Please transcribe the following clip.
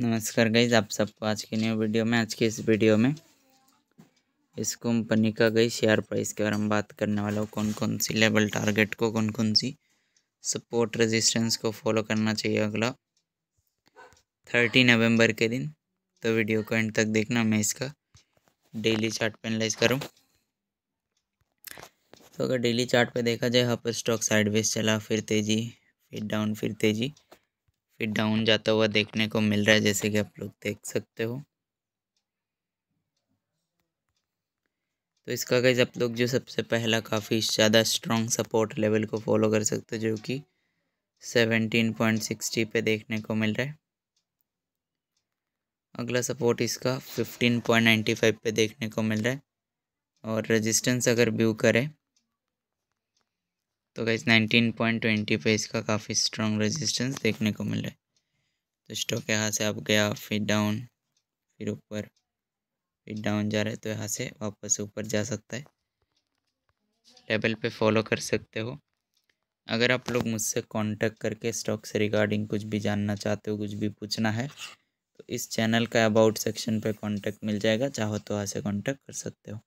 नमस्कार गईज आप सबको आज की न्यू वीडियो में आज के इस वीडियो में इस कंपनी का गई शेयर प्राइस के बारे में बात करने वाला हूँ कौन कौन सी लेवल टारगेट को कौन कौन सी सपोर्ट रेजिस्टेंस को फॉलो करना चाहिए अगला थर्टी नवंबर के दिन तो वीडियो को एंड तक देखना मैं इसका डेली चार्ट एनालाइज करूँ तो अगर डेली चार्ट पे देखा जाए हाँ पर स्टॉक साइडवेज चला फिर तेज़ी फिर डाउन फिर तेज़ी फिर डाउन जाता हुआ देखने को मिल रहा है जैसे कि आप लोग देख सकते हो तो इसका गाइज आप लोग जो सबसे पहला काफ़ी ज़्यादा स्ट्रॉन्ग सपोर्ट लेवल को फॉलो कर सकते हो जो कि सेवनटीन पॉइंट सिक्सटी पे देखने को मिल रहा है अगला सपोर्ट इसका फिफ्टीन पॉइंट नाइन्टी फाइव पे देखने को मिल रहा है और रेजिस्टेंस अगर व्यू करें तो गाइज 19.20 पे इसका काफ़ी स्ट्रॉन्ग रेजिस्टेंस देखने को मिल रहा है तो स्टॉक यहाँ से आप गया फिर डाउन फिर ऊपर फिर डाउन जा रहा है तो यहाँ से वापस ऊपर जा सकता है लेवल पे फॉलो कर सकते हो अगर आप लोग मुझसे कांटेक्ट करके स्टॉक से रिगार्डिंग कुछ भी जानना चाहते हो कुछ भी पूछना है तो इस चैनल का अबाउट सेक्शन पे कांटेक्ट मिल जाएगा चाहो तो वहाँ से कॉन्टैक्ट कर सकते हो